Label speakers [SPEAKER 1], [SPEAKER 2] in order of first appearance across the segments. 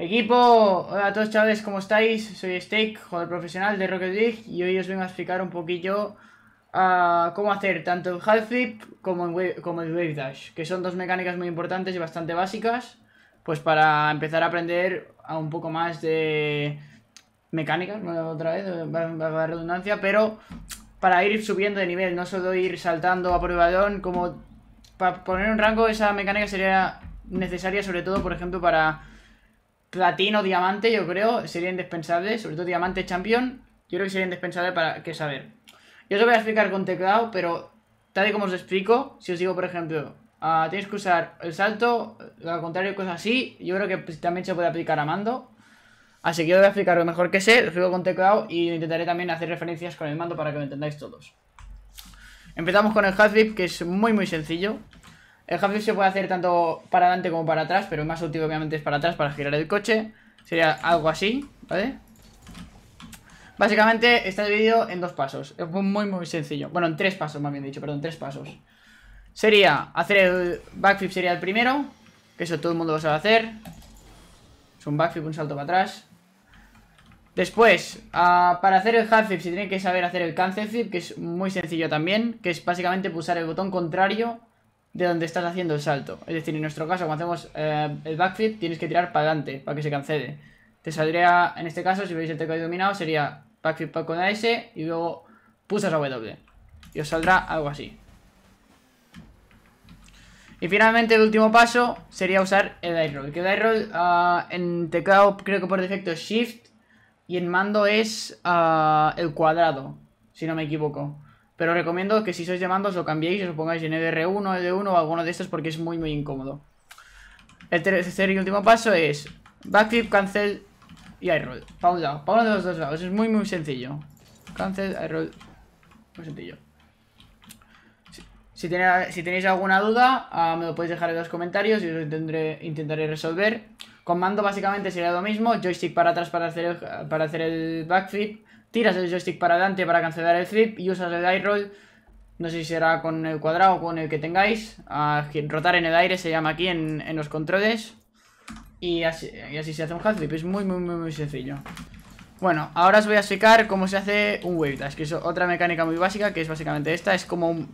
[SPEAKER 1] Equipo, hola a todos chavales, ¿cómo estáis? Soy Steak, jugador profesional de Rocket League y hoy os vengo a explicar un poquillo ah, cómo hacer tanto el half flip como el, wave, como dash, que son dos mecánicas muy importantes y bastante básicas, pues para empezar a aprender a un poco más de mecánicas, otra vez, va redundancia, pero para ir subiendo de nivel, no solo ir saltando a prueba el como para poner un rango esa mecánica sería necesaria sobre todo, por ejemplo, para platino, diamante, yo creo, sería indispensable. Sobre todo diamante champion, yo creo que sería indispensable para que saber. Yo os lo voy a explicar con teclado, pero tal y como os explico, si os digo, por ejemplo, ah, tienes que usar el salto, lo contrario, cosas así, yo creo que pues, también se puede aplicar a mando. Así que yo voy a explicar lo mejor que sé, lo explico con teclado y intentaré también hacer referencias con el mando para que lo entendáis todos. Empezamos con el Half que es muy muy sencillo. El half se puede hacer tanto para adelante como para atrás, pero el más útil obviamente es para atrás para girar el coche. Sería algo así, ¿vale? Básicamente está dividido en dos pasos. Es muy, muy sencillo. Bueno, en tres pasos, más bien dicho, perdón, tres pasos. Sería hacer el backflip, sería el primero. Que eso todo el mundo lo sabe hacer. Es un backflip, un salto para atrás. Después, ah, para hacer el half flip se tiene que saber hacer el cancel flip, que es muy sencillo también, que es básicamente pulsar el botón contrario de donde estás haciendo el salto. Es decir, en nuestro caso, cuando hacemos eh, el backflip, tienes que tirar para adelante para que se cancele. Te saldría, en este caso, si veis el teclado iluminado, sería backflip con la S y luego pulsas a W. Y os saldrá algo así. Y finalmente el último paso sería usar el die roll. Que el roll ah, en teclado creo que por defecto es Shift y en mando es ah, el cuadrado, si no me equivoco. Pero recomiendo que si sois de os lo cambiéis y os pongáis en EDR1, ED1 o alguno de estos porque es muy muy incómodo. El tercer y último paso es backflip, cancel y iRoll. Para un lado, para uno de los dos lados. Es muy muy sencillo. Cancel, iRoll. Muy sencillo. Si, tenéis, alguna duda, ah, me lo podéis dejar en los comentarios y os intentaré, intentaré resolver. Con mando básicamente sería lo mismo, joystick para atrás para hacer el backflip, Tiras el joystick para adelante para cancelar el flip y usas el die roll. No sé si será con el cuadrado o con el que tengáis. Ah, rotar en el aire se llama aquí en, los controles. Y así, se hace un half flip. Es muy, muy, muy, muy sencillo. Bueno, ahora os voy a explicar cómo se hace un wave dash, que es otra mecánica muy básica, que es básicamente esta. Es como un...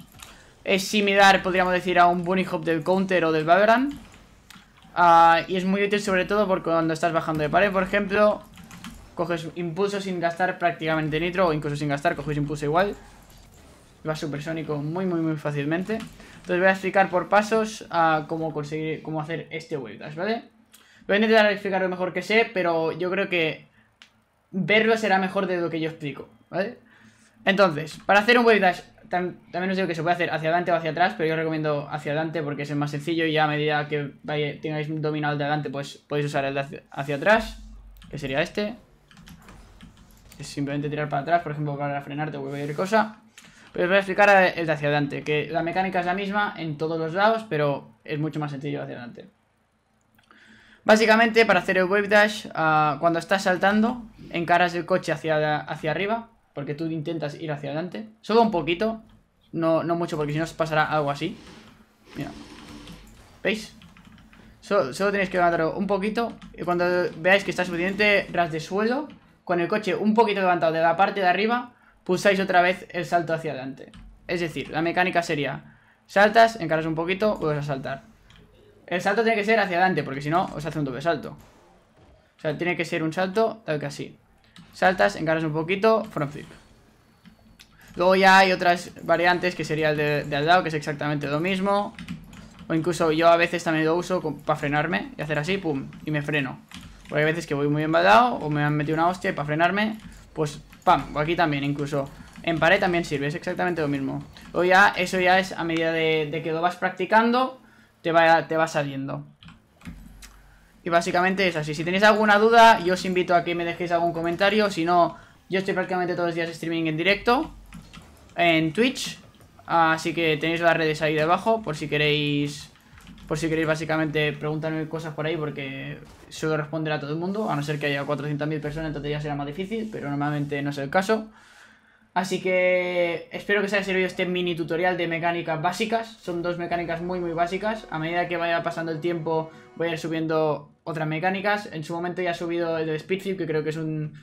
[SPEAKER 1] Es similar, podríamos decir, a un bunny hop del counter o del Valorant. Ah, y es muy útil sobre todo porque cuando estás bajando de pared, por ejemplo, Coges impulso sin gastar prácticamente nitro O incluso sin gastar, coges impulso igual Va supersónico muy muy muy fácilmente Entonces voy a explicar por pasos a ah, cómo conseguir, cómo hacer este wave dash, ¿vale? Voy a intentar explicar lo mejor que sé Pero yo creo que verlo será mejor de lo que yo explico, ¿vale? Entonces, para hacer un wave dash también os digo que se puede hacer hacia adelante o hacia atrás, pero yo recomiendo hacia adelante porque es el más sencillo y ya a medida que tengáis dominado el de adelante, pues podéis usar el de hacia atrás, que sería este es simplemente tirar para atrás, por ejemplo, para frenarte o cualquier cosa. Pero os voy a explicar el de hacia adelante, que la mecánica es la misma en todos los lados, pero es mucho más sencillo hacia adelante. Básicamente, para hacer el wave dash, ah, cuando estás saltando, encaras el coche hacia, hacia arriba, porque tú intentas ir hacia adelante. Solo un poquito, no, no mucho, porque si no pasará algo así. Mira. ¿Veis? Solo, tenéis que matarlo un poquito, y cuando veáis que está suficiente ras de suelo, con el coche un poquito levantado de la parte de arriba, pulsáis otra vez el salto hacia adelante. Es decir, la mecánica sería, saltas, encaras un poquito, vuelves a saltar. El salto tiene que ser hacia adelante, porque si no, os hace un doble salto. O sea, tiene que ser un salto tal que así. Saltas, encaras un poquito, front flip. Luego ya hay otras variantes que sería el de, de al lado, que es exactamente lo mismo. O incluso yo a veces también lo uso para frenarme y hacer así, pum, y me freno. Porque hay veces que voy muy embadado o me han metido una hostia para frenarme, pues pam, aquí también incluso. En pared también sirve, es exactamente lo mismo. O ya, eso ya es a medida de, que lo vas practicando, te va, te va saliendo. Y básicamente es así. Si tenéis alguna duda, yo os invito a que me dejéis algún comentario. Si no, yo estoy prácticamente todos los días streaming en directo. En Twitch. Así que tenéis las redes ahí debajo por si queréis por si queréis básicamente preguntarme cosas por ahí porque suelo responder a todo el mundo, a no ser que haya 400.000 personas, entonces ya será más difícil, pero normalmente no es el caso. Así que espero que os haya servido este mini tutorial de mecánicas básicas. Son dos mecánicas muy muy básicas. A medida que vaya pasando el tiempo voy a ir subiendo otras mecánicas. En su momento ya he subido el de Speedflip, que creo que es un...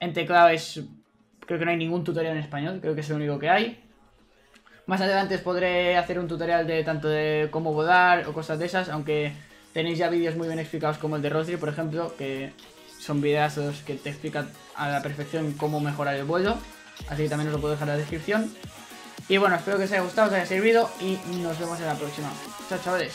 [SPEAKER 1] En teclado es... Creo que no hay ningún tutorial en español, creo que es el único que hay. Más adelante os podré hacer un tutorial de tanto de cómo bodar o cosas de esas, aunque tenéis ya vídeos muy bien explicados como el de Rodri, por ejemplo, que son vídeos que te explican a la perfección cómo mejorar el vuelo, así que también os lo puedo dejar en la descripción. Y bueno, espero que os haya gustado, os haya servido y nos vemos en la próxima. Chao chavales.